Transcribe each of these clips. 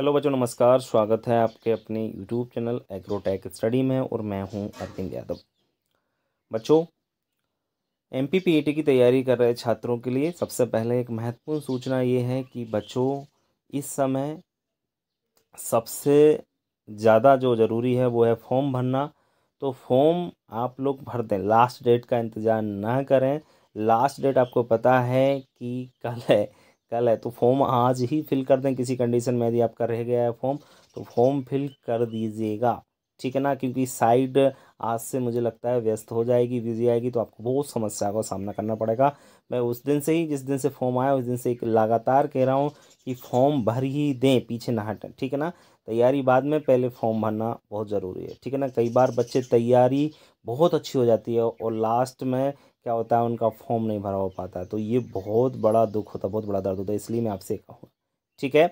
hello बच्चों नमस्कार स्वागत है आपके अपने यूट्यूब चैनल एग्रोटेक स्टडी में और मैं हूं अरविंद यादव बच्चों एम पी की तैयारी कर रहे छात्रों के लिए सबसे पहले एक महत्वपूर्ण सूचना ये है कि बच्चों इस समय सबसे ज़्यादा जो ज़रूरी है वो है फॉर्म भरना तो फॉर्म आप लोग भर दें लास्ट डेट का इंतज़ार ना करें लास्ट डेट आपको पता है कि कल है कल है तो फॉर्म आज ही फिल कर दें किसी कंडीशन में यदि आपका रह गया है फॉर्म तो फॉर्म फिल कर दीजिएगा ठीक है ना क्योंकि साइड आज से मुझे लगता है व्यस्त हो जाएगी बिजी आएगी तो आपको बहुत समस्या का सामना करना पड़ेगा मैं उस दिन से ही जिस दिन से फॉर्म आया उस दिन से एक लगातार कह रहा हूँ कि फॉर्म भर ही दें पीछे ना हटें ठीक है ना तैयारी बाद में पहले फॉर्म भरना बहुत ज़रूरी है ठीक है ना कई बार बच्चे तैयारी बहुत अच्छी हो जाती है और लास्ट में क्या होता है उनका फॉर्म नहीं भरा हो पाता है तो ये बहुत बड़ा दुख होता है बहुत बड़ा दर्द होता है इसलिए मैं आपसे कहूँगा ठीक है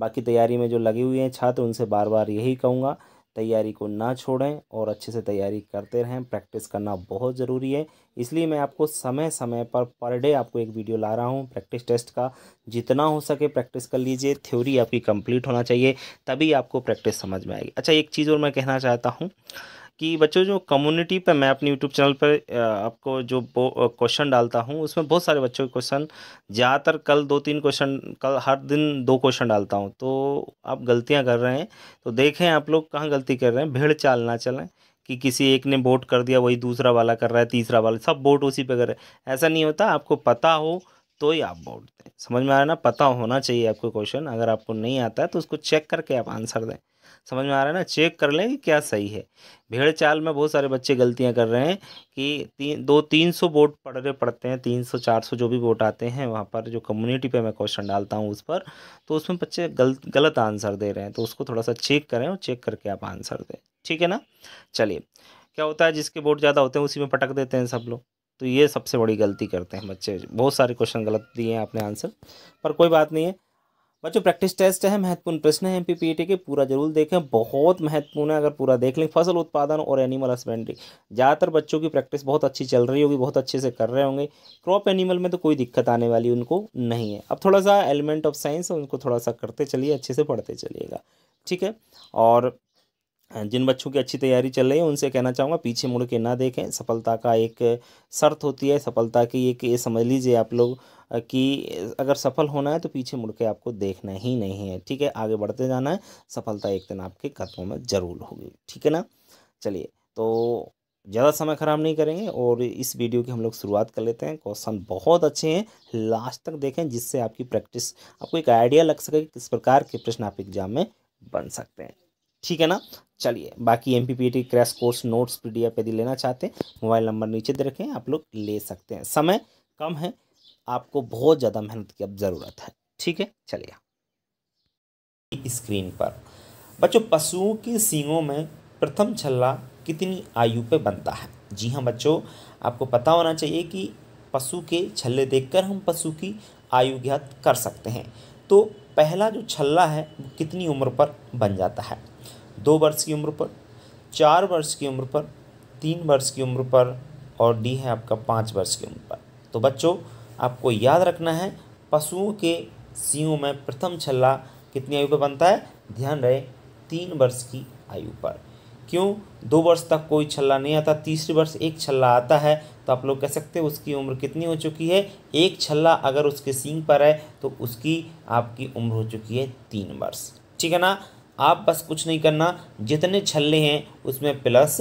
बाकी तैयारी में जो लगे हुए हैं छात्र उनसे बार बार यही कहूँगा तैयारी को ना छोड़ें और अच्छे से तैयारी करते रहें प्रैक्टिस करना बहुत ज़रूरी है इसलिए मैं आपको समय समय पर पर डे आपको एक वीडियो ला रहा हूँ प्रैक्टिस टेस्ट का जितना हो सके प्रैक्टिस कर लीजिए थ्योरी आपकी कंप्लीट होना चाहिए तभी आपको प्रैक्टिस समझ में आएगी अच्छा एक चीज़ और मैं कहना चाहता हूँ कि बच्चों जो कम्युनिटी पर मैं अपने यूट्यूब चैनल पर आपको जो क्वेश्चन डालता हूँ उसमें बहुत सारे बच्चों के क्वेश्चन ज़्यादातर कल दो तीन क्वेश्चन कल हर दिन दो क्वेश्चन डालता हूँ तो आप गलतियाँ कर रहे हैं तो देखें आप लोग कहाँ गलती कर रहे हैं भेड़ चाल ना चलें कि किसी एक ने वोट कर दिया वही दूसरा वाला कर रहा है तीसरा वाला सब वोट उसी पर कर रहे हैं ऐसा नहीं होता आपको पता हो तो ही आप बोलते हैं समझ में आ रहा है ना पता होना चाहिए आपको क्वेश्चन अगर आपको नहीं आता है तो उसको चेक करके आप आंसर दें समझ में आ रहा है ना चेक कर लें कि क्या सही है भेड़ चाल में बहुत सारे बच्चे गलतियां कर रहे हैं कि तीन दो तीन सौ वोट पड़ रहे पड़ते हैं तीन सौ चार सौ जो भी वोट आते हैं वहाँ पर जो कम्युनिटी पे मैं क्वेश्चन डालता हूँ उस पर तो उसमें बच्चे गलत गलत आंसर दे रहे हैं तो उसको थोड़ा सा चेक करें और चेक करके आप आंसर दें ठीक है ना चलिए क्या होता है जिसके वोट ज़्यादा होते हैं उसी में पटक देते हैं सब लोग तो ये सबसे बड़ी गलती करते हैं बच्चे बहुत सारे क्वेश्चन गलत दिए हैं आपने आंसर पर कोई बात नहीं है बच्चों प्रैक्टिस टेस्ट है महत्वपूर्ण प्रश्न है एम e के पूरा जरूर देखें बहुत महत्वपूर्ण है अगर पूरा देख लें फसल उत्पादन और एनिमल हस्बेंड्री ज़्यादातर बच्चों की प्रैक्टिस बहुत अच्छी चल रही होगी बहुत अच्छे से कर रहे होंगे क्रॉप एनिमल में तो कोई दिक्कत आने वाली उनको नहीं है अब थोड़ा सा एलिमेंट ऑफ साइंस उनको थोड़ा सा करते चलिए अच्छे से पढ़ते चलिएगा ठीक है और हाँ, जिन बच्चों की अच्छी तैयारी चल रही है उनसे कहना चाहूँगा पीछे मुड़ के ना देखें सफलता का एक शर्त होती है सफलता की एक ये समझ लीजिए आप लोग कि अगर सफल होना है तो पीछे मुड़ के आपको देखना ही नहीं है ठीक है आगे बढ़ते जाना है सफलता एक दिन आपके कदमों में ज़रूर होगी ठीक है ना चलिए तो ज़्यादा समय ख़राब नहीं करेंगे और इस वीडियो की हम लोग शुरुआत कर लेते हैं क्वेश्चन बहुत अच्छे हैं लास्ट तक देखें जिससे आपकी प्रैक्टिस आपको एक आइडिया लग सके किस प्रकार के प्रश्न आप एग्जाम में बन सकते हैं ठीक है ना चलिए बाकी M P crash course notes P यदि लेना चाहते हैं मोबाइल नंबर नीचे दे रखें आप लोग ले सकते हैं समय कम है आपको बहुत ज़्यादा मेहनत की अब ज़रूरत है ठीक है चलिए स्क्रीन पर बच्चों पशुओं के सींगों में प्रथम छल्ला कितनी आयु पे बनता है जी हाँ बच्चों आपको पता होना चाहिए कि पशु के छल्ले देखकर हम पशु की आयु ज्ञात कर सकते हैं तो पहला जो छल्ला है वो कितनी उम्र पर बन जाता है दो वर्ष की उम्र पर चार वर्ष की उम्र पर तीन वर्ष की उम्र पर और डी है आपका पाँच वर्ष की उम्र पर तो बच्चों आपको याद रखना है पशुओं के सीओ में प्रथम छल्ला कितनी आयु पर बनता है ध्यान रहे तीन वर्ष की आयु पर क्यों दो वर्ष तक कोई छल्ला नहीं आता तीसरे वर्ष एक छल्ला आता है तो आप लोग कह सकते हैं उसकी उम्र कितनी हो चुकी है एक छल्ला अगर उसके सींग पर है तो उसकी आपकी उम्र हो चुकी है तीन वर्ष ठीक है ना आप बस कुछ नहीं करना जितने छल्ले हैं उसमें प्लस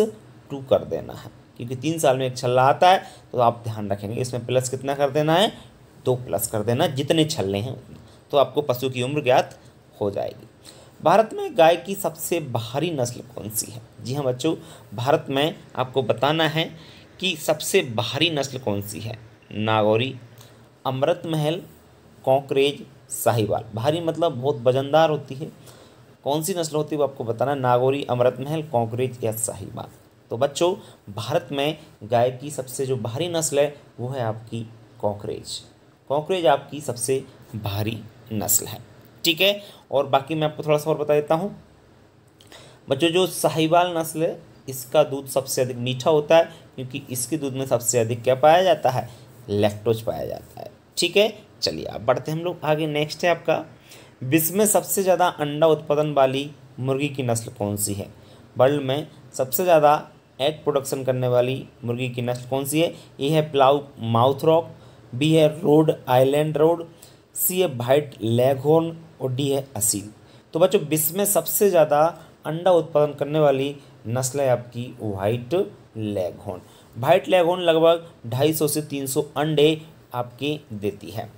टू कर देना है क्योंकि तीन साल में एक छल्ला आता है तो आप ध्यान रखेंगे इसमें प्लस कितना कर देना है दो प्लस कर देना जितने छल्ले हैं तो आपको पशु की उम्र ज्ञात हो जाएगी भारत में गाय की सबसे बाहरी नस्ल कौन सी है जी हाँ बच्चों भारत में आपको बताना है की सबसे बाहरी नस्ल कौन सी है नागौरी अमृत महल कॉकरेज साहिवाल भारी मतलब बहुत वजनदार होती है कौन सी नस्ल होती है वो आपको बताना नागौरी अमृत महल कॉकरेज या साहिवाल तो बच्चों भारत में गाय की सबसे जो भारी नस्ल है वो है आपकी कॉकरेज कॉकरेज आपकी सबसे भारी नस्ल है ठीक है और बाकी मैं आपको थोड़ा सा और बता देता हूँ बच्चों जो साहिवाल नस्ल है इसका दूध सबसे अधिक मीठा होता है क्योंकि इसके दूध में सबसे अधिक क्या पाया जाता है लैक्टोज पाया जाता है ठीक है चलिए आप बढ़ते हम लोग आगे नेक्स्ट है आपका विश्व में सबसे ज़्यादा अंडा उत्पादन वाली मुर्गी की नस्ल कौन सी है वर्ल्ड में सबसे ज़्यादा एग प्रोडक्शन करने वाली मुर्गी की नस्ल कौन सी है ये है प्लाउ माउथ रॉक बी है रोड आइलैंड रोड सी है भाइट लेगहोर्न और डी है असील तो बच्चों विश्व में सबसे ज़्यादा अंडा उत्पादन करने वाली नस्ल है आपकी वाइट लेगहोन वाइट लेगहोन लगभग ढाई सौ से तीन सौ अंडे आपके देती है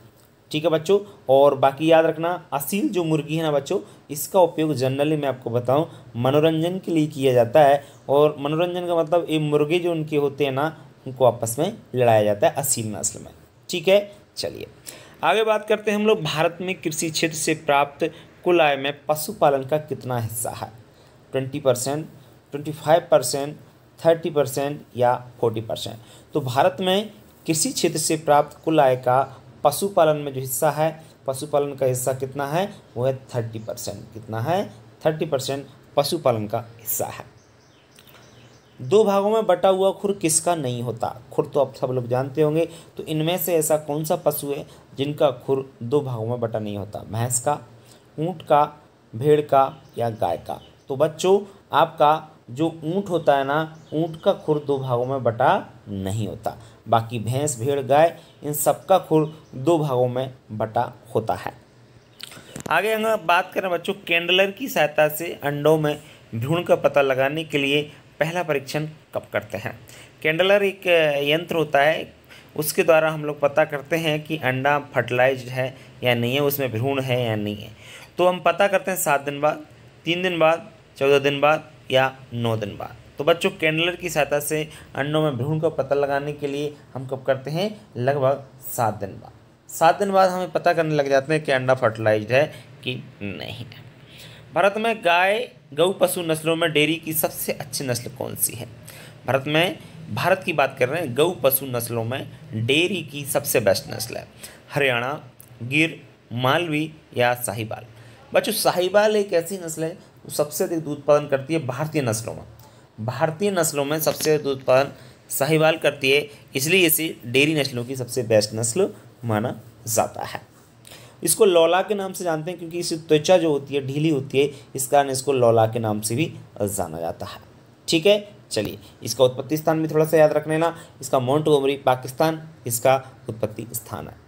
ठीक है बच्चों और बाकी याद रखना असील जो मुर्गी है ना बच्चों इसका उपयोग जनरली मैं आपको बताऊं मनोरंजन के लिए किया जाता है और मनोरंजन का मतलब ये मुर्गे जो उनके होते हैं ना उनको आपस में लड़ाया जाता है असील नस्ल में ठीक है चलिए आगे बात करते हैं हम लोग भारत में कृषि क्षेत्र से प्राप्त कुल आय में पशुपालन का कितना हिस्सा है twenty percent twenty five percent thirty percent या फोर्टी परसेंट तो भारत में कृषि क्षेत्र से प्राप्त कुल आय का पशुपालन में जो हिस्सा है पशुपालन का हिस्सा कितना है वो है थर्टी परसेंट कितना है थर्टी परसेंट पशुपालन का हिस्सा है दो भागों में बटा हुआ खुर किसका नहीं होता खुर तो आप सब लोग जानते होंगे तो इनमें से ऐसा कौन सा पशु है जिनका खुर दो भागों में बटा नहीं होता भैंस का ऊँट का भेड़ का या गाय का तो बच्चों आपका जो ऊँट होता है ना ऊँट का खुर दो भागों में बटा नहीं होता बाकी भैंस भेड़ गाय इन सबका खुर दो भागों में बटा होता है आगे हम बात करें बच्चों कैंडलर की सहायता से अंडों में भ्रूण का पता लगाने के लिए पहला परीक्षण कब करते हैं कैंडलर एक यंत्र होता है उसके द्वारा हम लोग पता करते हैं कि अंडा फर्टिलाइज है या नहीं है उसमें भ्रूण है या नहीं है तो हम पता करते हैं सात दिन बाद तीन दिन बाद चौदह दिन बाद या नौ दिन बाद तो बच्चों कैंडलर की सहायता से अंडों में भ्रूण का पता लगाने के लिए हम कब करते हैं लगभग सात दिन बाद सात दिन बाद हमें पता करने लग जाते हैं कि अंडा फर्टिलाइज है कि नहीं है भारत में गाय गऊ पशु नस्लों में डेयरी की सबसे अच्छी नस्ल कौन सी है भारत में भारत की बात कर रहे हैं गऊ पशु नस्लों में डेयरी की सबसे बेस्ट नस्ल है हरियाणा गिर मालवी या साहिबाल बच्चों साहिबाल एक ऐसी नस्ल है सबसे अधिक दूध उत्पादन करती है भारतीय नस्लों में भारतीय नस्लों में सबसे अधिक दूध उत्पादन साहिवाल करती है इसलिए इसे डेयरी नस्लों की सबसे बेस्ट नस्ल माना जाता है इसको लौला के नाम से जानते हैं क्योंकि इसकी त्वचा जो होती है ढीली होती है इस कारण इसको लौला के नाम से भी जाना जाता है ठीक है चलिए इसका उत्पत्ति स्थान भी थोड़ा सा याद रख लेना इसका गोमरी पाकिस्तान इसका उत्पत्ति स्थान है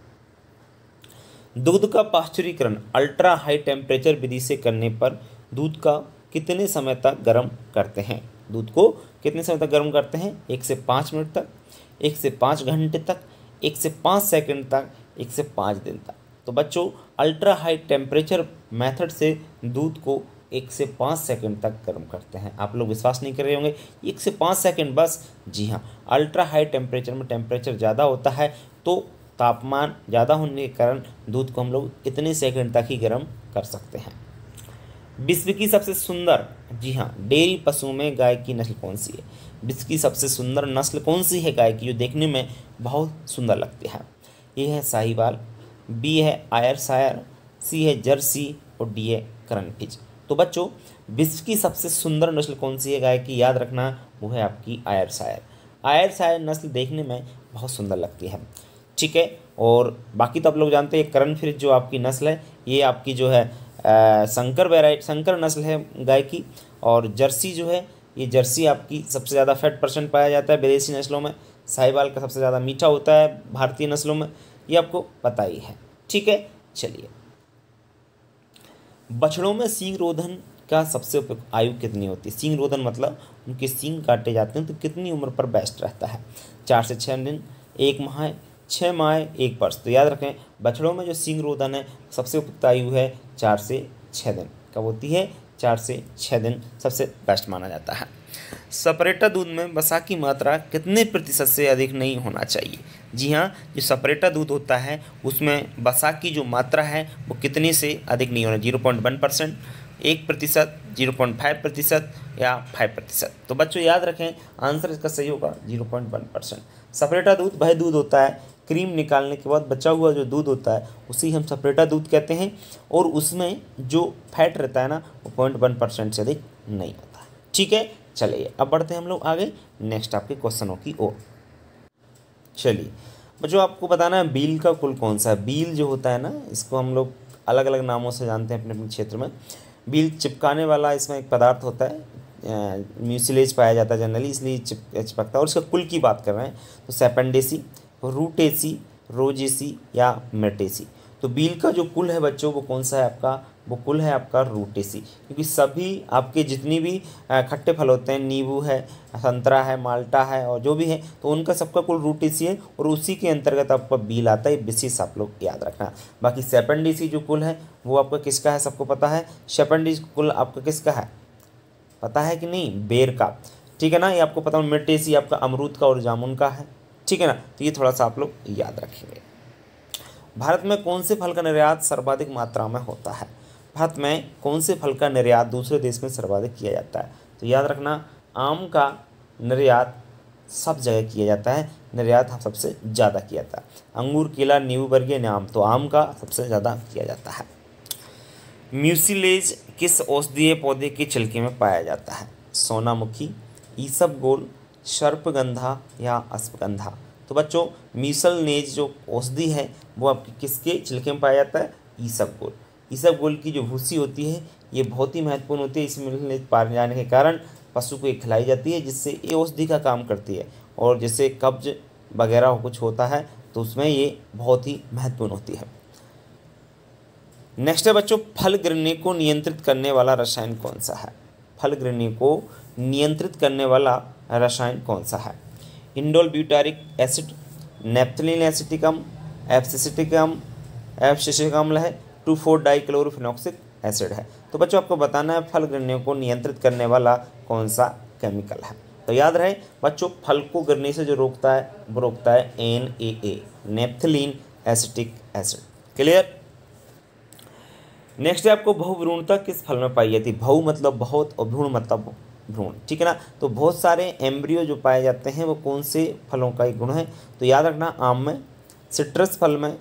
दुग्ध का पाश्चुरीकरण अल्ट्रा हाई टेम्परेचर विधि से करने पर दूध का कितने समय तक गर्म करते हैं दूध को कितने समय तक गर्म करते हैं एक से पाँच मिनट तक एक से पाँच घंटे तक एक से पाँच सेकंड तक एक से पाँच दिन तक तो बच्चों अल्ट्रा हाई टेम्परेचर मेथड से दूध को एक से पाँच सेकंड तक गर्म करते हैं आप लोग विश्वास नहीं कर रहे होंगे एक से पाँच सेकंड बस जी हाँ अल्ट्रा हाई टेम्परेचर में टेम्परेचर ज़्यादा होता है तो तापमान ज़्यादा होने के कारण दूध को हम लोग इतने सेकंड तक ही गर्म कर सकते हैं विश्व की सबसे सुंदर जी हाँ डेयरी पशुओं में गाय की नस्ल कौन सी है विश्व की सबसे सुंदर नस्ल कौन सी है गाय की जो देखने में बहुत सुंदर लगती है ये है साहिवाल बी है आयर सायर सी है जर्सी और डी है करनफिज तो बच्चों विश्व की सबसे सुंदर नस्ल कौन सी है गाय की याद रखना वो है आपकी आयर सायर आयर सायर नस्ल देखने में बहुत सुंदर लगती है ठीक है और बाकी तो आप लोग जानते हैं करण फिर जो आपकी नस्ल है ये आपकी जो है संकर वेराइट संकर नस्ल है गाय की और जर्सी जो है ये जर्सी आपकी सबसे ज़्यादा फैट परसेंट पाया जाता है विदेशी नस्लों में साहिवाल का सबसे ज़्यादा मीठा होता है भारतीय नस्लों में ये आपको पता ही है ठीक है चलिए बछड़ों में सींग रोधन का सबसे उपयुक्त आयु कितनी होती है सींग रोधन मतलब उनके सींग काटे जाते हैं तो कितनी उम्र पर बेस्ट रहता है चार से छः दिन एक माह छः माह एक वर्ष तो याद रखें बछड़ों में जो सींग रोधन है सबसे उपयुक्त आयु है चार से छः दिन कब होती है चार से छः दिन सबसे बेस्ट माना जाता है सपरेटा दूध में वसा की मात्रा कितने प्रतिशत से अधिक नहीं होना चाहिए जी हाँ जो सपरेटा दूध होता है उसमें वसा की जो मात्रा है वो कितने से अधिक नहीं होना जीरो पॉइंट वन परसेंट एक प्रतिशत जीरो पॉइंट फाइव प्रतिशत या फाइव प्रतिशत तो बच्चों याद रखें आंसर इसका सही होगा जीरो पॉइंट वन परसेंट सपरेटा दूध वह दूध होता है क्रीम निकालने के बाद बचा हुआ जो दूध होता है उसी हम सपरेटा दूध कहते हैं और उसमें जो फैट रहता है ना वो पॉइंट वन परसेंट से अधिक नहीं होता ठीक है चलिए अब बढ़ते हैं हम लोग आगे नेक्स्ट आपके क्वेश्चनों की ओर चलिए जो आपको बताना है बील का कुल कौन सा है बील जो होता है ना इसको हम लोग अलग अलग नामों से जानते हैं अपने अपने क्षेत्र में बील चिपकाने वाला इसमें एक पदार्थ होता है म्यूसिलेज पाया जाता है जनरली इसलिए चिप चिपकता है और इसका कुल की बात कर रहे हैं तो सेपेंडेसी रूटेसी रोजेसी या मेटेसी तो बील का जो कुल है बच्चों वो कौन सा है आपका वो कुल है आपका रूटेसी क्योंकि सभी आपके जितनी भी खट्टे फल होते हैं नींबू है संतरा है माल्टा है और जो भी है तो उनका सबका कुल रूटेसी है और उसी के अंतर्गत आपका बील आता है विशेष आप लोग याद रखना बाकी सेपेंडिसी जो कुल है वो आपका किसका है सबको पता है सेपेंडिस कुल आपका किसका है पता है कि नहीं बेर का ठीक है ना ये आपको पता मेटेसी आपका अमरूद का और जामुन का है ठीक है ना तो ये थोड़ा सा आप लोग याद रखेंगे भारत में कौन से फल का निर्यात सर्वाधिक मात्रा में होता है भारत में कौन से फल का निर्यात दूसरे देश में सर्वाधिक किया जाता है तो याद रखना आम का निर्यात सब जगह किया जाता है निर्यात हम हाँ सबसे ज़्यादा किया जाता है अंगूर केला नींबू वर्गीय आम तो आम का सबसे ज़्यादा किया जाता है म्यूसिलेज किस औषधीय पौधे के छिलके में पाया जाता है सोनामुखी गोल सर्पगंधा या अश्वगंधा तो बच्चों मीसल नेज जो औषधि है वो आपके किसके छिलके में पाया जाता है ईसब गोल ईसब गोल की जो भूसी होती है ये बहुत ही महत्वपूर्ण होती है इस मीसल नेज पाए जाने के कारण पशु को ये खिलाई जाती है जिससे ये औषधि का काम करती है और जैसे कब्ज वगैरह कुछ होता है तो उसमें ये बहुत ही महत्वपूर्ण होती है नेक्स्ट है बच्चों फल गिरने को नियंत्रित करने वाला रसायन कौन सा है फल गिरने को नियंत्रित करने वाला रसायन कौन सा है इंडोल ब्यूटारिक एसिड नेप्थलिन एसिटिकम एप्सिसिटिकम एप्सिसिकम है टू फोर डाइक्लोरोफिनॉक्सिक एसिड है तो बच्चों आपको बताना है फल गिरने को नियंत्रित करने वाला कौन सा केमिकल है तो याद रहे बच्चों फल को गिरने से जो रोकता है वो रोकता है N A A naphthalene acetic acid clear next है आपको बहुभ्रूणता किस फल में पाई जाती है बहु मतलब बहुत और भ्रूण मतलब भ्रूण ठीक है ना तो बहुत सारे एम्ब्रियो जो पाए जाते हैं वो कौन से फलों का एक गुण है तो याद रखना आम में सिट्रस फल में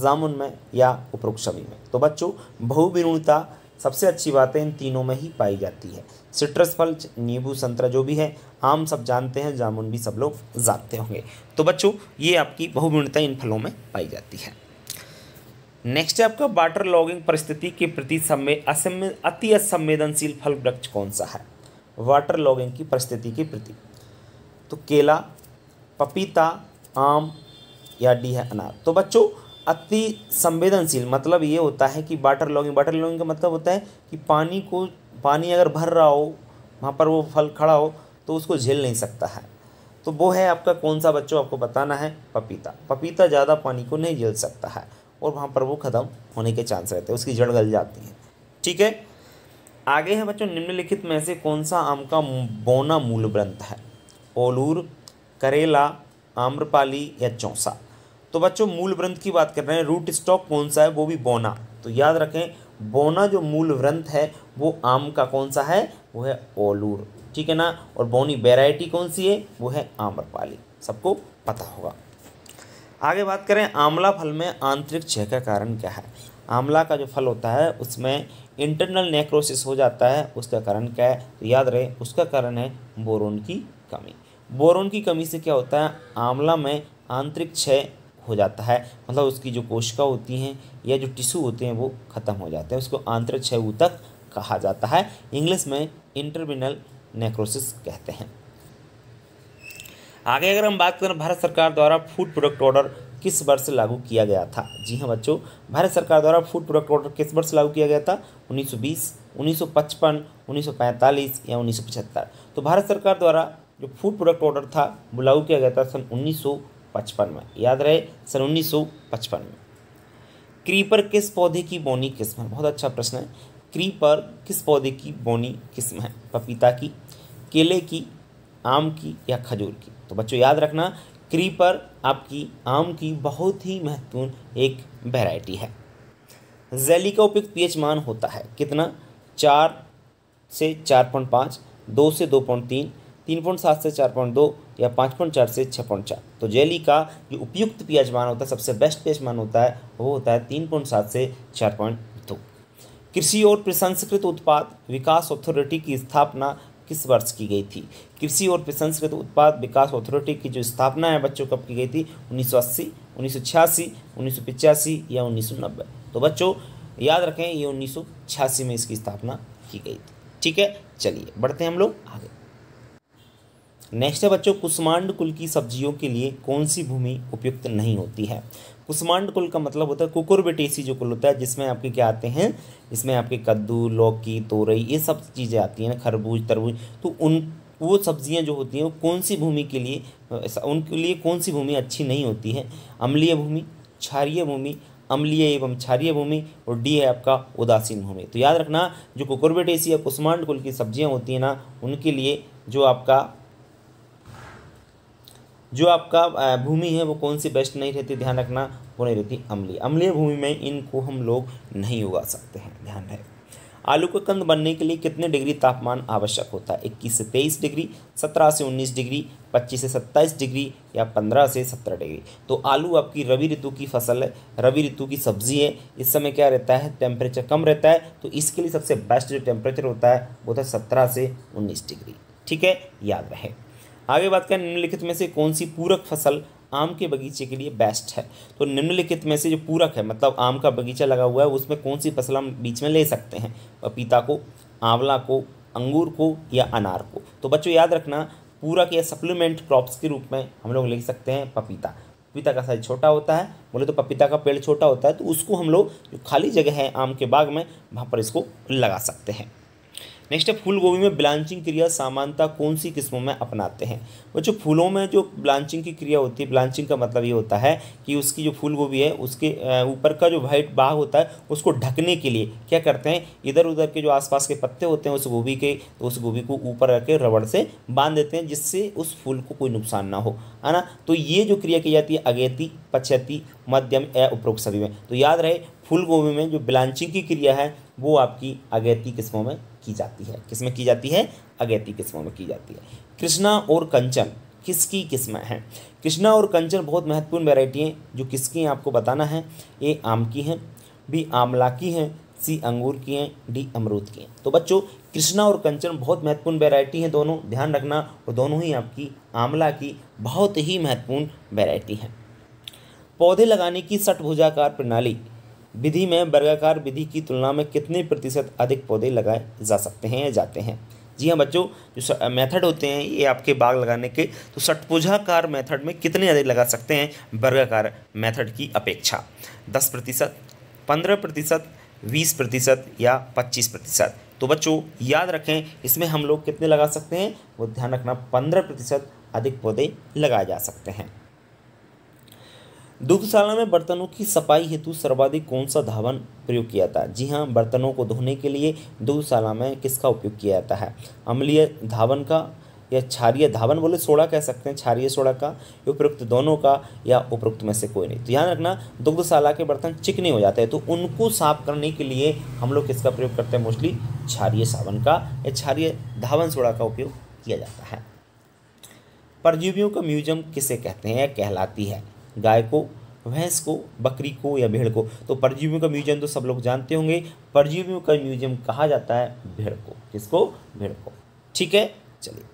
जामुन में या उपरोक्त सभी में तो बच्चों बहुविरूणता सबसे अच्छी बात है इन तीनों में ही पाई जाती है सिट्रस फल नींबू संतरा जो भी है आम सब जानते हैं जामुन भी सब लोग जानते होंगे तो बच्चों ये आपकी बहुविणता इन फलों में पाई जाती है नेक्स्ट है आपका वाटर लॉगिंग परिस्थिति के प्रति असम अति असंवेदनशील फल वृक्ष कौन सा है वाटर लॉगिंग की परिस्थिति के प्रति तो केला पपीता आम या डी है अनार तो बच्चों अति संवेदनशील मतलब ये होता है कि वाटर लॉगिंग वाटर लॉगिंग का मतलब होता है कि पानी को पानी अगर भर रहा हो वहाँ पर वो फल खड़ा हो तो उसको झेल नहीं सकता है तो वो है आपका कौन सा बच्चों आपको बताना है पपीता पपीता ज़्यादा पानी को नहीं झेल सकता है और वहाँ पर वो ख़त्म होने के चांस रहते हैं उसकी जड़ गल जाती है ठीक है आगे है बच्चों निम्नलिखित में से कौन सा आम का बोना मूल व्रंथ है ओलूर करेला आम्रपाली या चौसा तो बच्चों मूल व्रंथ की बात कर रहे हैं रूट स्टॉक कौन सा है वो भी बोना तो याद रखें बोना जो मूल व्रंथ है वो आम का कौन सा है वो है ओलूर ठीक है ना और बोनी वेराइटी कौन सी है वो है आम्रपाली सबको पता होगा आगे बात करें आंवला फल में आंतरिक क्षय का कारण क्या है आंवला का जो फल होता है उसमें इंटरनल नेक्रोसिस हो जाता है उसका कारण क्या है तो याद रहे उसका कारण है बोरोन की कमी बोरोन की कमी से क्या होता है आंवला में आंतरिक क्षय हो जाता है मतलब उसकी जो कोशिका होती हैं या जो टिश्यू होते हैं वो ख़त्म हो जाते हैं उसको आंतरिक क्षय ऊतक कहा जाता है इंग्लिश में इंटरमिनल नेक्रोसिस कहते हैं आगे अगर हम बात करें भारत सरकार द्वारा फूड प्रोडक्ट ऑर्डर किस वर्ष लागू किया गया था जी हाँ बच्चों भारत सरकार द्वारा फूड प्रोडक्ट ऑर्डर किस वर्ष लागू किया गया था 1920, 1955, 1945 या 1975 तो भारत सरकार द्वारा जो फूड प्रोडक्ट ऑर्डर था वो लागू किया गया था सन 1955 में याद रहे सन 1955 में क्रीपर किस पौधे की बोनी किस्म है बहुत अच्छा प्रश्न है क्रीपर किस पौधे की बोनी किस्म है पपीता की केले की आम की या खजूर की तो बच्चों याद रखना क्रीपर आपकी आम की बहुत ही महत्वपूर्ण एक वैरायटी है जैली का उपयुक्त पीएच मान होता है कितना चार से चार पॉइंट पाँच दो से दो पॉइंट तीन तीन पॉइंट सात से चार पॉइंट दो या पाँच पॉइंट चार से छः पॉइंट चार तो जैली का जो उपयुक्त पीएच मान होता है सबसे बेस्ट पीएच मान होता है वो होता है तीन पॉइंट सात से चार पॉइंट दो कृषि और प्रसंस्कृत उत्पाद विकास अथॉरिटी की स्थापना किस वर्ष की गई थी कृषि और प्रसंस्कृत उत्पाद विकास अथॉरिटी की जो स्थापना है बच्चों कब की गई थी उन्नीस सौ अस्सी उन्नीस सौ छियासी उन्नीस सौ पिचासी या उन्नीस सौ नब्बे तो बच्चों याद रखें ये उन्नीस सौ छियासी में इसकी स्थापना की गई थी ठीक है चलिए बढ़ते हैं हम लोग आगे नेक्स्ट है बच्चों कुष्मांड कुल की सब्जियों के लिए कौन सी भूमि उपयुक्त नहीं होती है कुष्मांड कुल का मतलब होता है कुकुरबिटेसी जो कुल होता है जिसमें आपके क्या आते हैं इसमें आपके कद्दू लौकी तोरई ये सब चीज़ें आती हैं खरबूज तरबूज तो उन वो सब्जियां जो होती हैं वो कौन सी भूमि के लिए उनके लिए कौन सी भूमि अच्छी नहीं होती है अम्लीय भूमि क्षारीय भूमि अम्लीय एवं क्षारीय भूमि और डी है आपका उदासीन भूमि तो याद रखना जो कुकुरबेटेसी या कुष्मांड कुल की सब्जियाँ होती हैं ना उनके लिए जो आपका जो आपका भूमि है वो कौन सी बेस्ट नहीं रहती ध्यान रखना वो नहीं रहती अम्लीय अम्लीय भूमि में इनको हम लोग नहीं उगा सकते हैं ध्यान रहे आलू का कंद बनने के लिए कितने डिग्री तापमान आवश्यक होता है इक्कीस से तेईस डिग्री सत्रह से उन्नीस डिग्री पच्चीस से सत्ताईस डिग्री या पंद्रह से सत्रह डिग्री तो आलू आपकी रवि ऋतु की फसल है रवि ऋतु की सब्जी है इस समय क्या रहता है टेम्परेचर कम रहता है तो इसके लिए सबसे बेस्ट जो टेम्परेचर होता है वो था सत्रह से उन्नीस डिग्री ठीक है याद रहे आगे बात करें निम्नलिखित में से कौन सी पूरक फसल आम के बगीचे के लिए बेस्ट है तो निम्नलिखित में से जो पूरक है मतलब आम का बगीचा लगा हुआ है उसमें कौन सी फसल हम बीच में ले सकते हैं पपीता को आंवला को अंगूर को या अनार को तो बच्चों याद रखना पूरक या सप्लीमेंट क्रॉप्स के रूप में हम लोग ले सकते हैं पपीता पपीता का साइज छोटा होता है बोले तो पपीता का पेड़ छोटा होता है तो उसको हम लोग जो खाली जगह है आम के बाग में वहाँ पर इसको लगा सकते हैं नेक्स्ट है फूल गोभी में ब्लांचिंग क्रिया सामानता कौन सी किस्मों में अपनाते हैं बच्चों फूलों में जो ब्लांचिंग की क्रिया होती है ब्लांचिंग का मतलब ये होता है कि उसकी जो फूल गोभी है उसके ऊपर का जो वाइट बाग होता है उसको ढकने के लिए क्या करते हैं इधर उधर के जो आसपास के पत्ते होते हैं उस गोभी के तो उस गोभी को ऊपर रख रबड़ से बांध देते हैं जिससे उस फूल को कोई नुकसान ना हो है ना तो ये जो क्रिया की जाती है अगेती पछती मध्यम या उपरोक्त सभी में तो याद रहे फूल गोभी में जो ब्लांचिंग की क्रिया है वो आपकी अगेती किस्मों में की जाती है किसमें की जाती है अगैती किस्मों में की जाती है कृष्णा और कंचन किसकी किस्म है कृष्णा और कंचन बहुत महत्वपूर्ण वेराइटी हैं जो किसकी हैं आपको बताना है ए आम की हैं बी आंवला की हैं सी अंगूर की हैं डी अमरूद की हैं तो बच्चों कृष्णा और कंचन बहुत महत्वपूर्ण वेराइटी हैं दोनों ध्यान रखना और दोनों ही आपकी आंवला की बहुत ही महत्वपूर्ण वेराइटी हैं पौधे लगाने की सठभुजाकार प्रणाली विधि में वर्गाकार विधि की तुलना में कितने प्रतिशत अधिक पौधे लगाए जा सकते हैं या जाते हैं जी हाँ बच्चों जो मेथड होते हैं ये आपके बाग लगाने के तो सटपुझाकार मेथड में कितने अधिक लगा सकते हैं वर्गाकार मेथड की अपेक्षा दस प्रतिशत पंद्रह प्रतिशत बीस प्रतिशत या पच्चीस प्रतिशत तो बच्चों याद रखें इसमें हम लोग कितने लगा सकते हैं वो ध्यान रखना पंद्रह प्रतिशत अधिक पौधे लगाए जा सकते हैं दुग्धशाला में बर्तनों की सफाई हेतु सर्वाधिक कौन सा धावन प्रयोग किया जाता है जी हाँ बर्तनों को धोने के लिए दुग्धशाला में किसका उपयोग किया जाता है अम्लीय धावन का या क्षारिय धावन बोले सोडा कह सकते हैं क्षारिय सोडा का उपयुक्त दोनों का या उपयुक्त में से कोई नहीं तो ध्यान रखना दुग्धशाला के बर्तन चिकने हो जाते हैं तो उनको साफ करने के लिए हम लोग किसका प्रयोग करते हैं मोस्टली क्षारिय सावन का या क्षारिय धावन सोडा का उपयोग किया जाता है परजीवियों का म्यूजियम किसे कहते हैं या कहलाती है गाय को भैंस को बकरी को या भेड़ को तो परजीवियों का म्यूजियम तो सब लोग जानते होंगे परजीवियों का म्यूजियम कहा जाता है भेड़ को किसको भेड़ को ठीक है चलिए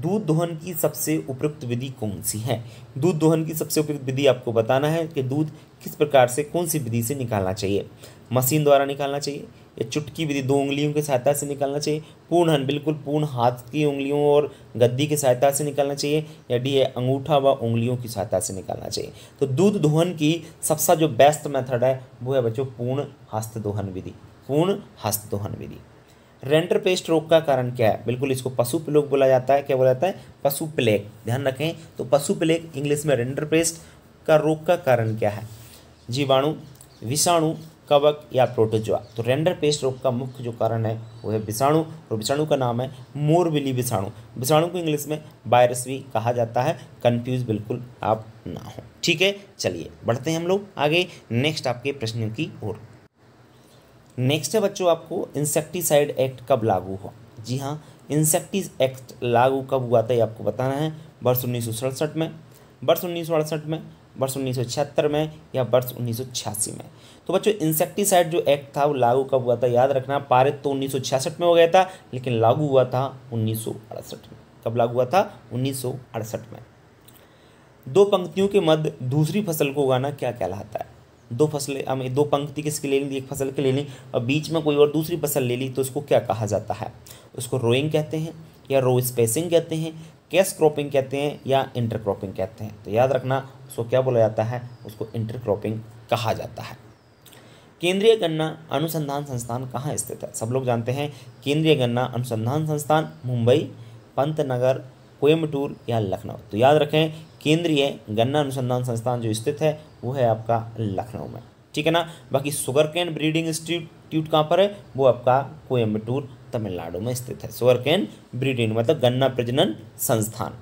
दूध दोहन की सबसे उपयुक्त विधि कौन सी है दूध दोहन की सबसे उपयुक्त विधि आपको बताना है कि दूध किस प्रकार से कौन सी विधि से निकालना चाहिए मशीन द्वारा निकालना चाहिए या चुटकी विधि दो उंगलियों की सहायता से निकालना चाहिए पूर्ण हन बिल्कुल पूर्ण हाथ की उंगलियों और गद्दी की सहायता से निकालना चाहिए या डी है अंगूठा व उंगलियों की सहायता से निकालना चाहिए तो दूध दोहन की सबसे जो बेस्ट मेथड है वो है बच्चों पूर्ण हस्त दोहन विधि पूर्ण हस्त दोहन विधि रेंटर पेस्ट रोग का कारण क्या है बिल्कुल इसको पशु प्लेग बोला जाता है क्या बोला जाता है पशु प्लेग ध्यान रखें तो पशु प्लेग इंग्लिश में रेंटर पेस्ट का रोग का कारण क्या है जीवाणु विषाणु कवक या प्रोटोजोआ तो रेंडर पेस्ट रोग का मुख्य जो कारण है वो है विषाणु और विषाणु का नाम है मोरबिली विषाणु विषाणु को इंग्लिश में वायरस भी कहा जाता है कन्फ्यूज बिल्कुल आप ना हो ठीक है चलिए बढ़ते हैं हम लोग आगे नेक्स्ट आपके प्रश्न की ओर नेक्स्ट है बच्चों आपको इंसेक्टिसाइड एक्ट कब लागू हुआ जी हाँ इंसेक्टिस एक्ट लागू कब हुआ था ये आपको बताना है वर्ष उन्नीस में वर्ष उन्नीस में वर्ष उन्नीस में या वर्ष उन्नीस में तो बच्चों इंसेक्टिसाइड जो एक्ट था वो लागू कब हुआ था याद रखना पारित तो उन्नीस में हो गया था लेकिन लागू हुआ था उन्नीस में कब लागू हुआ था उन्नीस में दो पंक्तियों के मध्य दूसरी फसल को उगाना क्या कहलाता है दो फसलें हमें दो पंक्ति किसकी ले ली एक फसल के ले ली और बीच में कोई और दूसरी फसल ले ली तो उसको क्या कहा जाता है उसको रोइंग कहते हैं या रो स्पेसिंग कहते हैं कैश क्रॉपिंग कहते हैं या इंटर क्रॉपिंग कहते हैं तो याद रखना उसको क्या बोला जाता है उसको इंटर क्रॉपिंग कहा जाता है केंद्रीय गन्ना अनुसंधान संस्थान कहाँ स्थित है सब लोग जानते हैं केंद्रीय गन्ना अनुसंधान संस्थान मुंबई पंत नगर कोयम्बटूर या लखनऊ तो याद रखें केंद्रीय गन्ना अनुसंधान संस्थान जो स्थित है वो है आपका लखनऊ में ठीक है ना बाकी सुगर कैन ब्रीडिंग इंस्टीट्यूट कहाँ पर है वो आपका कोयम्बटूर तमिलनाडु में स्थित है सुअर कैन इन मतलब गन्ना प्रजनन संस्थान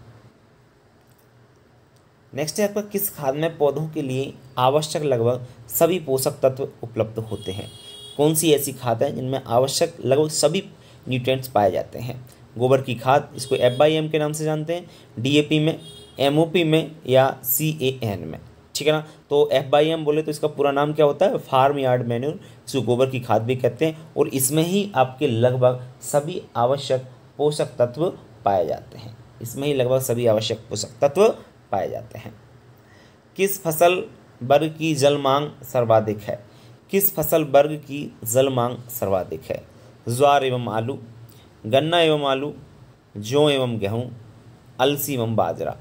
नेक्स्ट है आपका किस खाद में पौधों के लिए आवश्यक लगभग सभी पोषक तत्व उपलब्ध होते हैं कौन सी ऐसी खाद है जिनमें आवश्यक लगभग सभी न्यूट्रिएंट्स पाए जाते हैं गोबर की खाद इसको एफ के नाम से जानते हैं डी में एम में या सी में ठीक है ना तो एफ बाई एम बोले तो इसका पूरा नाम क्या होता है फार्म यार्ड मैन्यूर इसको गोबर की खाद भी कहते हैं और इसमें ही आपके लगभग सभी आवश्यक पोषक तत्व पाए जाते हैं इसमें ही लगभग सभी आवश्यक पोषक तत्व पाए जाते हैं किस फसल वर्ग की जल मांग सर्वाधिक है किस फसल वर्ग की जल मांग सर्वाधिक है ज्वार एवं आलू गन्ना एवं आलू जौ एवं गेहूँ अलसी एवं बाजरा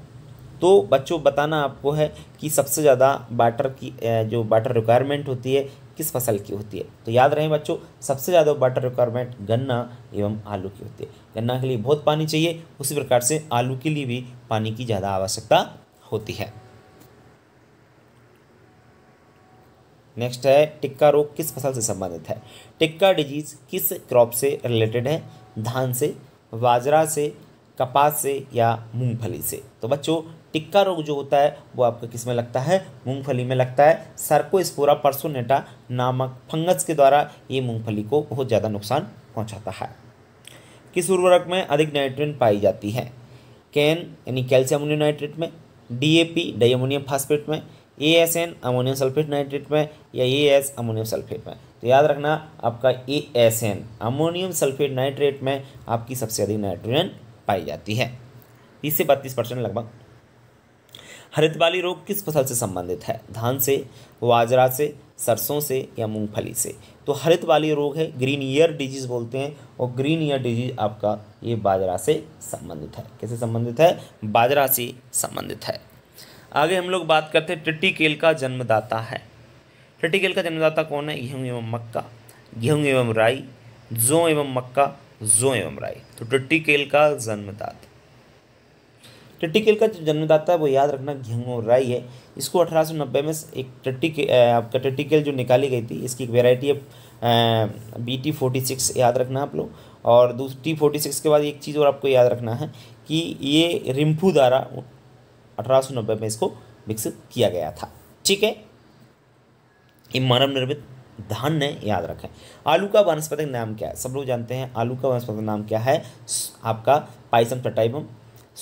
तो बच्चों बताना आपको है कि सबसे ज़्यादा वाटर की जो वाटर रिक्वायरमेंट होती है किस फसल की होती है तो याद रहे बच्चों सबसे ज़्यादा वाटर रिक्वायरमेंट गन्ना एवं आलू की होती है गन्ना के लिए बहुत पानी चाहिए उसी प्रकार से आलू के लिए भी पानी की ज़्यादा आवश्यकता होती है नेक्स्ट है टिक्का रोग किस फसल से संबंधित है टिक्का डिजीज किस क्रॉप से रिलेटेड है धान से बाजरा से कपास से या मूंगफली से तो बच्चों टिक्का रोग जो होता है वो आपका किस में लगता है मूंगफली में लगता है सर्कोस्पोरा परसोनेटा नामक फंगस के द्वारा ये मूंगफली को बहुत ज़्यादा नुकसान पहुंचाता है किस उर्वरक में अधिक नाइट्रोजन पाई जाती है कैन यानी कैल्शियम अमोनियम नाइट्रेट में डीएपी डाइमोनियम फास्फेट में A S N ammonium sulphate nitrate में या ए एस अमोनियम सल्फेट में तो याद रखना आपका A S N ammonium sulphate nitrate में आपकी सबसे अधिक नाइट्रोजन पाई जाती है तीस से बत्तीस परसेंट लगभग हरितबाली रोग किस फसल से संबंधित है धान से बाजरा से सरसों से या मूंगफली से तो हरित वाली रोग है ग्रीन ईयर डिजीज़ बोलते हैं और ग्रीन ईयर डिजीज़ आपका ये बाजरा से संबंधित है कैसे संबंधित है बाजरा से संबंधित है आगे हम लोग बात करते हैं टिट्टी केल का जन्मदाता है टिट्टी केल का जन्मदाता कौन है गेहूँ एवं मक्का गेहूँ एवं राई जौ एवं मक्का जोयमराई तो केल का जन्मदाता टिट्टिकेल का जो जन्मदाता वो याद रखना घिंगो है इसको 1890 में एक टट्टी के आपका केल जो निकाली गई थी इसकी एक वेराइटी है बी टी फोर्टी सिक्स याद रखना आप लोग और दूसरी फोर्टी सिक्स के बाद एक चीज़ और आपको याद रखना है कि ये रिम्फू द्वारा अठारह में इसको विकसित किया गया था ठीक है ये मानव निर्मित धन याद रखें आलू का वनस्पतिक नाम क्या है सब लोग जानते हैं आलू का वनस्पतिक नाम क्या है आपका पाइसम टटाइबम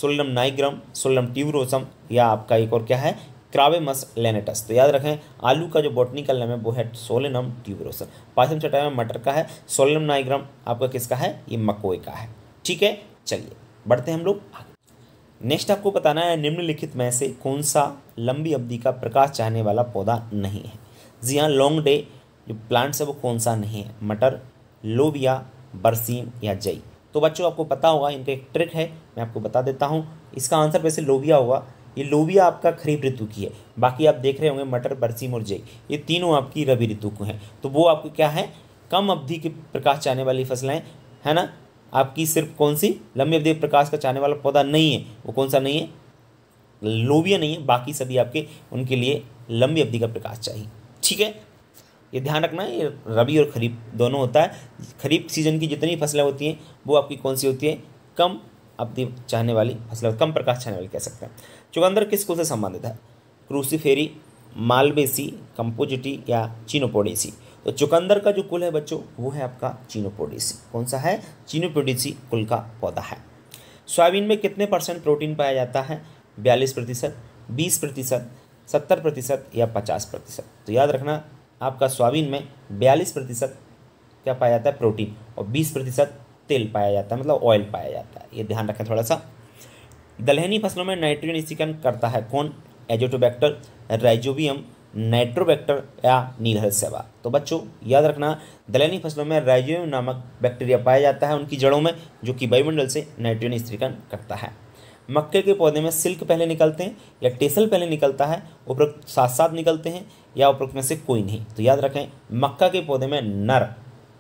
सोलम नाइग्रम सोलम ट्यूबरोसम या आपका एक और क्या है क्रावेमस लेनेटस तो याद रखें आलू का जो बॉटनिकल नाम है वो है सोलेनम ट्यूबरोसम पाइसम चटाई में मटर का है सोलम नाइग्रम आपका किसका है ये मकोए का है ठीक है चलिए बढ़ते हैं हम लोग नेक्स्ट आपको बताना है निम्नलिखित में से कौन सा लंबी अवधि का प्रकाश चाहने वाला पौधा नहीं है जी हाँ लॉन्ग डे जो प्लांट्स है वो कौन सा नहीं है मटर लोबिया बरसीम या जई तो बच्चों आपको पता होगा इनका एक ट्रिक है मैं आपको बता देता हूँ इसका आंसर वैसे लोबिया होगा ये लोबिया आपका खरीफ ऋतु की है बाकी आप देख रहे होंगे मटर बरसीम और जई ये तीनों आपकी रबी ऋतु को हैं तो वो आपकी क्या है कम अवधि के प्रकाश चाहने वाली फसलें है ना आपकी सिर्फ कौन सी लंबी अवधि प्रकाश का चाहने वाला पौधा नहीं है वो कौन सा नहीं है लोबिया नहीं है बाकी सभी आपके उनके लिए लंबी अवधि का प्रकाश चाहिए ठीक है ये ध्यान रखना ये रबी और खरीफ दोनों होता है खरीफ सीजन की जितनी फसलें होती हैं वो आपकी कौन सी होती है कम अपनी चाहने वाली फसल कम प्रकाश चाहने वाली कह सकते हैं चुकंदर किस कुल से संबंधित है क्रूसीफेरी मालवेसी कंपोजिटी या चीनोपोडेसी तो चुकंदर का जो कुल है बच्चों वो है आपका चीनोपोडेसी कौन सा है चीनोपोडेसी कुल का पौधा है सोयाबीन में कितने परसेंट प्रोटीन पाया जाता है बयालीस प्रतिशत बीस प्रतिशत सत्तर प्रतिशत या पचास प्रतिशत तो याद रखना आपका सोयाबीन में बयालीस प्रतिशत क्या पाया जाता है प्रोटीन और बीस प्रतिशत तेल पाया जाता है मतलब ऑयल पाया जाता है ये ध्यान रखें थोड़ा सा दलहनी फसलों में नाइट्रोजन स्थिकन करता है कौन एजोटोबैक्टर राइजोबियम नाइट्रोबैक्टर या सेवा तो बच्चों याद रखना दलहनी फसलों में राइजोबियम नामक बैक्टीरिया पाया जाता है उनकी जड़ों में जो कि वायुमंडल से नाइट्रोजन स्थिकन करता है मक्के के पौधे में सिल्क पहले निकलते हैं या टेसल पहले निकलता है उपरोक्त साथ साथ निकलते हैं या उपरोक्त में से कोई नहीं तो याद रखें मक्का के पौधे में नर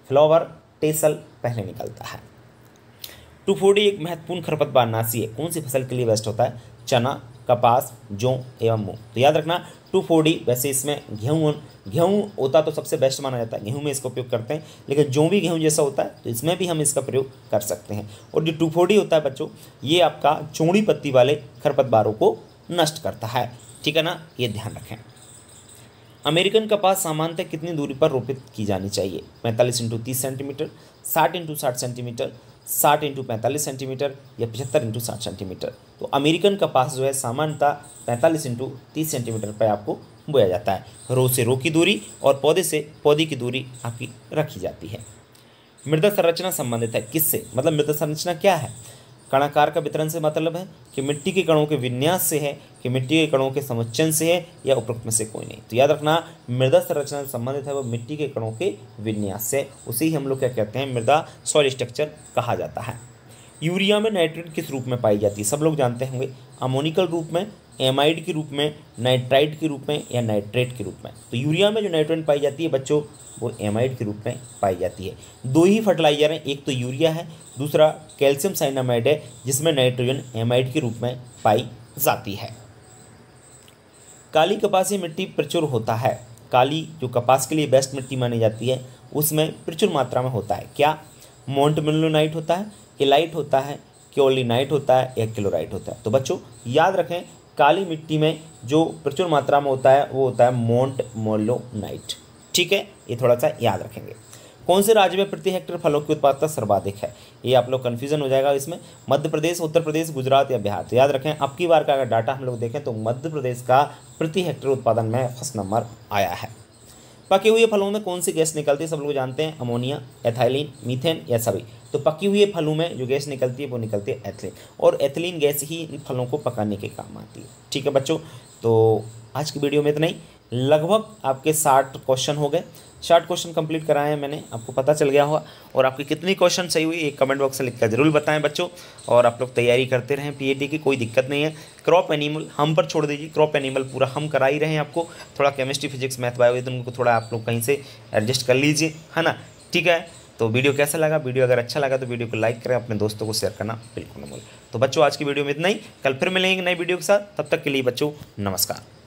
फ्लावर टेसल पहले निकलता है टू फोर्टी एक महत्वपूर्ण खरपतवार नाशी है कौन सी फसल के लिए बेस्ट होता है चना कपास जौ एवं मूंग तो याद रखना टू फोर्डी वैसे इसमें गेहूँ गेहूँ होता तो सबसे बेस्ट माना जाता है गेहूँ में इसका उपयोग करते हैं लेकिन जो भी गेहूँ जैसा होता है तो इसमें भी हम इसका प्रयोग कर सकते हैं और जो टू फोर्डी होता है बच्चों ये आपका चौड़ी पत्ती वाले खरपतवारों को नष्ट करता है ठीक है ना ये ध्यान रखें अमेरिकन कपास सामान्यतः कितनी दूरी पर रोपित की जानी चाहिए पैंतालीस इंटू तीस सेंटीमीटर साठ इंटू साठ सेंटीमीटर साठ इंटू पैंतालीस सेंटीमीटर या पचहत्तर इंटू साठ सेंटीमीटर तो अमेरिकन कपास जो है सामान्यतः पैंतालीस इंटू तीस सेंटीमीटर पर आपको बोया जाता है रो से रो की दूरी और पौधे से पौधे की दूरी आपकी रखी जाती है मृदा संरचना संबंधित है किससे मतलब मृदा संरचना क्या है कणाकार का वितरण से मतलब है कि मिट्टी के कणों के विन्यास से है कि मिट्टी के कणों के समुच्चन से है या उपरोक्त में से कोई नहीं तो याद रखना मृदा संरचना संबंधित है वो मिट्टी के कणों के विन्यास से उसे ही हम लोग क्या कहते हैं मृदा सॉइल स्ट्रक्चर कहा जाता है यूरिया में नाइट्रेट किस रूप में पाई जाती है सब लोग जानते होंगे अमोनिकल रूप में एमाइड के रूप में नाइट्राइड के रूप में या नाइट्रेट के रूप में तो यूरिया में जो नाइट्रोजन पाई जाती है बच्चों वो एमाइड के रूप में पाई जाती है दो ही फर्टिलाइजर हैं एक तो यूरिया है दूसरा कैल्शियम साइनामाइड है जिसमें नाइट्रोजन एमाइड के रूप में पाई जाती है काली कपासी मिट्टी प्रचुर होता है काली जो कपास के लिए बेस्ट मिट्टी मानी जाती है उसमें प्रचुर मात्रा में होता है क्या मोन्टमिलोनाइट होता है इलाइट होता है क्योलिनाइट होता है या क्लोराइट होता है तो बच्चों याद रखें काली मिट्टी में जो प्रचुर मात्रा में होता है वो होता है मोन्ट मोलोनाइट ठीक है ये थोड़ा सा याद रखेंगे कौन से राज्य में प्रति हेक्टेयर फलों की उत्पादकता सर्वाधिक है ये आप लोग कन्फ्यूजन हो जाएगा इसमें मध्य प्रदेश उत्तर प्रदेश गुजरात या बिहार तो याद रखें अब की बार का अगर डाटा हम लोग देखें तो मध्य प्रदेश का प्रति हेक्टेयर उत्पादन में फर्स्ट नंबर आया है पके हुए फलों में कौन सी गैस निकलती है सब लोग जानते हैं अमोनिया एथाइलिन मीथेन या सभी तो पकी हुई फलों में जो गैस निकलती है वो निकलती है एथलीन और एथलीन गैस ही इन फलों को पकाने के काम आती है ठीक है बच्चों तो आज की वीडियो में इतना ही लगभग आपके साठ क्वेश्चन हो गए शार्ट क्वेश्चन कंप्लीट कराए हैं मैंने आपको पता चल गया होगा और आपके कितनी क्वेश्चन सही हुई एक कमेंट बॉक्स में लिखकर जरूर बताएं बच्चों और आप लोग तैयारी करते रहें पीएटी e की कोई दिक्कत नहीं है क्रॉप एनिमल हम पर छोड़ दीजिए क्रॉप एनिमल पूरा हम करा ही रहे हैं आपको थोड़ा केमिस्ट्री फिजिक्स मैथ बायो उनको थोड़ा आप लोग कहीं से एडजस्ट कर लीजिए है ना ठीक है तो वीडियो कैसा लगा वीडियो अगर अच्छा लगा तो वीडियो को लाइक करें अपने दोस्तों को शेयर करना बिल्कुल न बोले तो बच्चों आज की वीडियो में इतना ही कल फिर मिलेंगे नई वीडियो के साथ तब तक के लिए बच्चों नमस्कार